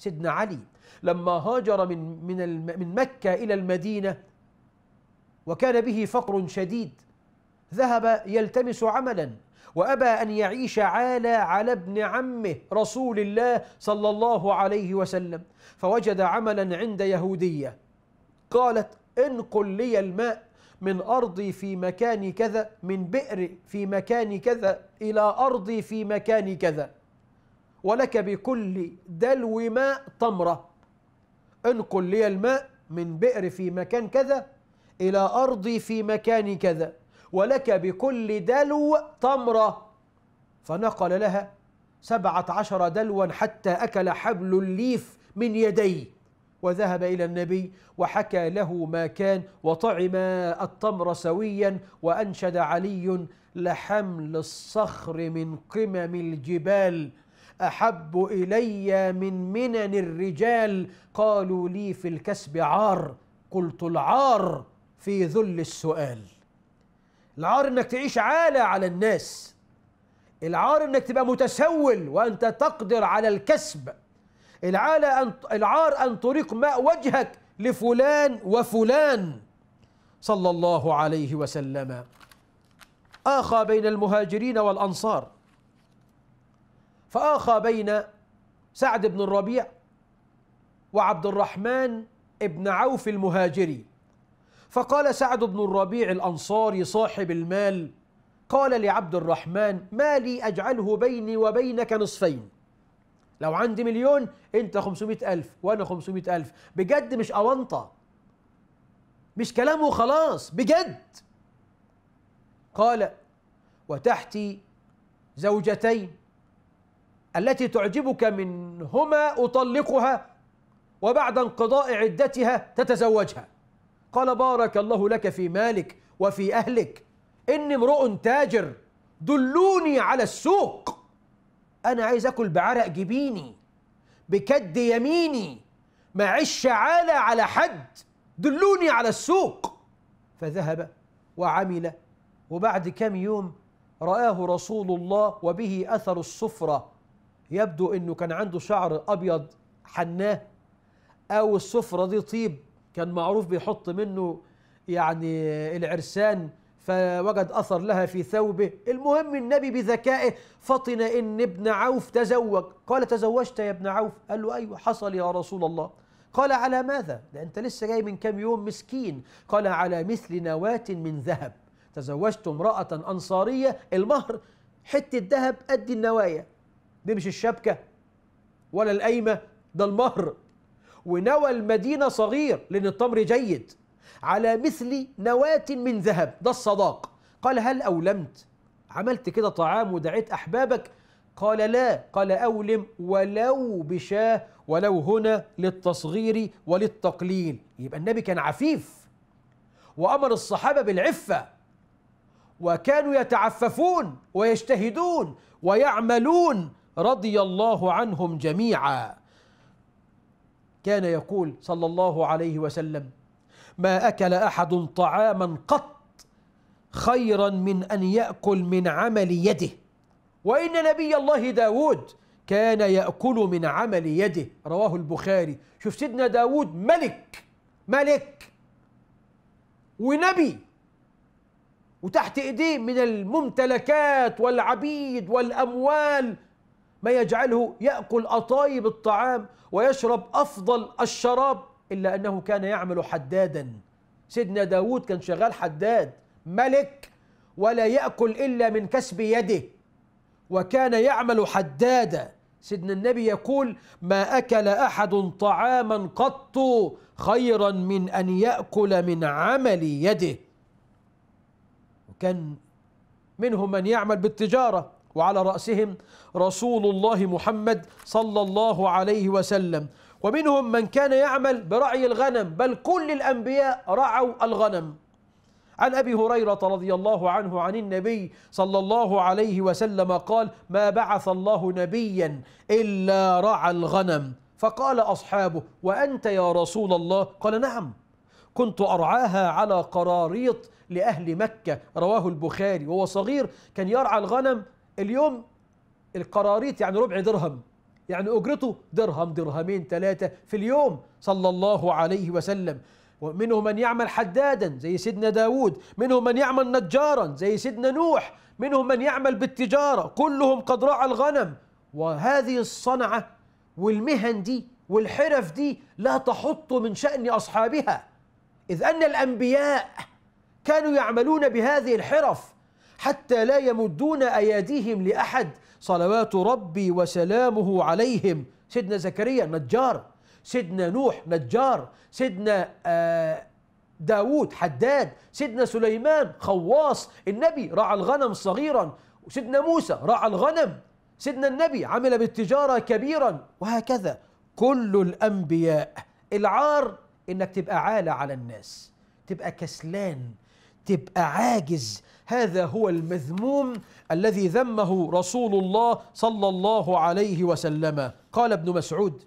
سيدنا علي لما هاجر من من من مكة إلى المدينة وكان به فقر شديد ذهب يلتمس عملا وأبى أن يعيش عالى على ابن عمه رسول الله صلى الله عليه وسلم فوجد عملا عند يهودية قالت انقل لي الماء من أرضي في مكان كذا من بئر في مكان كذا إلى أرضي في مكان كذا ولك بكل دلو ماء تمرة انقل لي الماء من بئر في مكان كذا إلى أرضي في مكان كذا ولك بكل دلو تمرة فنقل لها سبعة عشر دلوا حتى أكل حبل الليف من يديه وذهب إلى النبي وحكى له ما كان وطعم التمر سويا وأنشد علي لحمل الصخر من قمم الجبال احب الي من منن الرجال قالوا لي في الكسب عار قلت العار في ذل السؤال العار انك تعيش عالة على الناس العار انك تبقى متسول وانت تقدر على الكسب العالة أن العار ان تريق ماء وجهك لفلان وفلان صلى الله عليه وسلم آخى بين المهاجرين والأنصار فآخى بين سعد بن الربيع وعبد الرحمن بن عوف المهاجري فقال سعد بن الربيع الأنصاري صاحب المال قال لعبد الرحمن ما لي أجعله بيني وبينك نصفين لو عندي مليون أنت خمسمائة ألف وأنا خمسمائة ألف بجد مش أونطة مش كلام وخلاص بجد قال وتحتي زوجتين التي تعجبك منهما أطلقها وبعد انقضاء عدتها تتزوجها قال بارك الله لك في مالك وفي أهلك إني امرؤ تاجر دلوني على السوق أنا عايز أكل بعرق جبيني بكد يميني معيش شعالة على حد دلوني على السوق فذهب وعمل وبعد كم يوم رآه رسول الله وبه أثر الصفرة يبدو انه كان عنده شعر ابيض حناه او السفره دي طيب كان معروف بيحط منه يعني العرسان فوجد اثر لها في ثوبه المهم النبي بذكائه فطن ان ابن عوف تزوج قال تزوجت يا ابن عوف قال له ايوه حصل يا رسول الله قال على ماذا ده انت لسه جاي من كام يوم مسكين قال على مثل نواة من ذهب تزوجت امرأة أنصارية المهر حتة ذهب قد النوايا دي مش الشبكة ولا القايمة ده المهر ونوى المدينة صغير لأن التمر جيد على مثل نواة من ذهب ده الصداق قال هل أولمت عملت كده طعام ودعيت أحبابك قال لا قال أولم ولو بشاه ولو هنا للتصغير وللتقليل يبقى النبي كان عفيف وأمر الصحابة بالعفة وكانوا يتعففون ويجتهدون ويعملون رضي الله عنهم جميعا كان يقول صلى الله عليه وسلم ما اكل احد طعاما قط خيرا من ان ياكل من عمل يده وان نبي الله داود كان ياكل من عمل يده رواه البخاري شوف سيدنا داود ملك ملك ونبي وتحت ايديه من الممتلكات والعبيد والاموال ما يجعله يأكل أطايب الطعام ويشرب أفضل الشراب إلا أنه كان يعمل حدادا سيدنا داود كان شغال حداد ملك ولا يأكل إلا من كسب يده وكان يعمل حدادا سيدنا النبي يقول ما أكل أحد طعاما قط خيرا من أن يأكل من عمل يده وكان منهم من يعمل بالتجارة وعلى رأسهم رسول الله محمد صلى الله عليه وسلم ومنهم من كان يعمل برعي الغنم بل كل الأنبياء رعوا الغنم عن أبي هريرة رضي الله عنه عن النبي صلى الله عليه وسلم قال ما بعث الله نبيا إلا رعى الغنم فقال أصحابه وأنت يا رسول الله قال نعم كنت أرعاها على قراريط لأهل مكة رواه البخاري وهو صغير كان يرعى الغنم اليوم القراريط يعني ربع درهم يعني أجرته درهم درهمين ثلاثة في اليوم صلى الله عليه وسلم ومنهم من يعمل حدادا زي سيدنا داود منهم من يعمل نجارا زي سيدنا نوح منهم من يعمل بالتجارة كلهم قد رعى الغنم وهذه الصنعة والمهن دي والحرف دي لا تحط من شأن أصحابها إذ أن الأنبياء كانوا يعملون بهذه الحرف حتى لا يمدون أيديهم لأحد صلوات ربي وسلامه عليهم سيدنا زكريا نجار سيدنا نوح نجار سيدنا آه، داود حداد سيدنا سليمان خواص النبي رعى الغنم صغيرا سيدنا موسى رعى الغنم سيدنا النبي عمل بالتجارة كبيرا وهكذا كل الأنبياء العار إنك تبقى عالة على الناس تبقى كسلان تبقى عاجز هذا هو المذموم الذي ذمه رسول الله صلى الله عليه وسلم قال ابن مسعود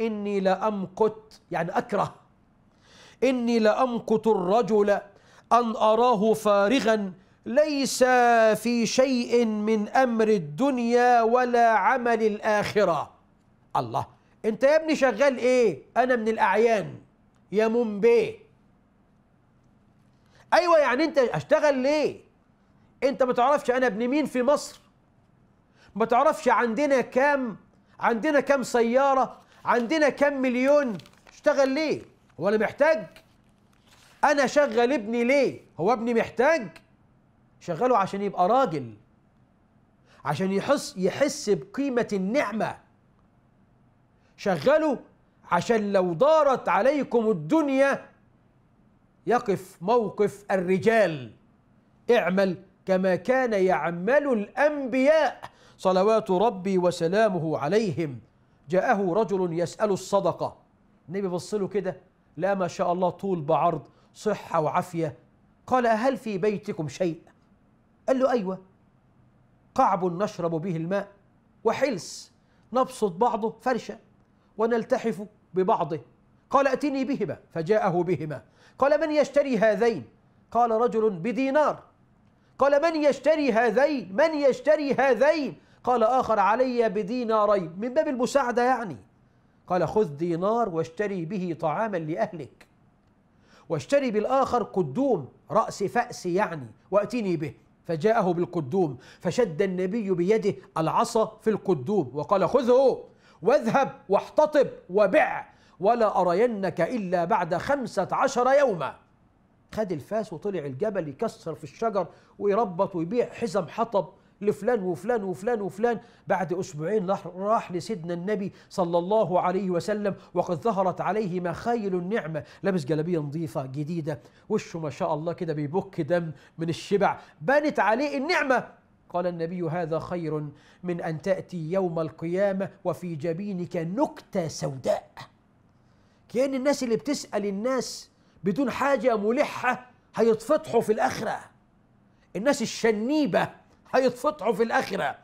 إني لأمقت يعني أكره إني لأمقت الرجل أن أراه فارغا ليس في شيء من أمر الدنيا ولا عمل الآخرة الله أنت يا ابني شغال إيه أنا من الأعيان يا منبيه ايوه يعني انت اشتغل ليه انت ما تعرفش انا ابن مين في مصر ما تعرفش عندنا كام عندنا كام سياره عندنا كام مليون اشتغل ليه هو انا محتاج انا شغل ابني ليه هو ابني محتاج شغله عشان يبقى راجل عشان يحس يحس بقيمه النعمه شغله عشان لو دارت عليكم الدنيا يقف موقف الرجال اعمل كما كان يعمل الأنبياء صلوات ربي وسلامه عليهم جاءه رجل يسأل الصدقة النبي بص له كده لا ما شاء الله طول بعرض صحة وعافية قال هل في بيتكم شيء قال له أيوة قعب نشرب به الماء وحلس نبسط بعضه فرشة ونلتحف ببعضه قال أتني بهما فجاءه بهما قال من يشتري هذين قال رجل بدينار قال من يشتري هذين من يشتري هذين قال آخر علي بدينارين من باب المساعدة يعني قال خذ دينار واشتري به طعاما لأهلك واشتري بالآخر قدوم رأس فأس يعني وأتني به فجاءه بالقدوم فشد النبي بيده العصا في القدوم وقال خذه واذهب واحتطب وبع ولا أرينك إلا بعد خمسة عشر يوما خد الفاس وطلع الجبل يكسر في الشجر ويربط ويبيع حزم حطب لفلان وفلان وفلان وفلان بعد أسبوعين راح لسيدنا النبي صلى الله عليه وسلم وقد ظهرت عليه مخايل النعمة لابس جلابية نظيفة جديدة وشه ما شاء الله كده بيبك دم من الشبع بانت عليه النعمة قال النبي هذا خير من أن تأتي يوم القيامة وفي جبينك نكتة سوداء كأن الناس اللي بتسأل الناس بدون حاجة ملحة هيتفضحوا في الآخرة الناس الشنيبة هيتفضحوا في الآخرة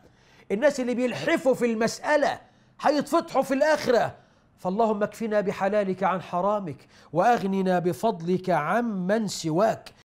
الناس اللي بيلحفوا في المسألة هيتفضحوا في الآخرة فاللهم اكفنا بحلالك عن حرامك واغننا بفضلك عمن سواك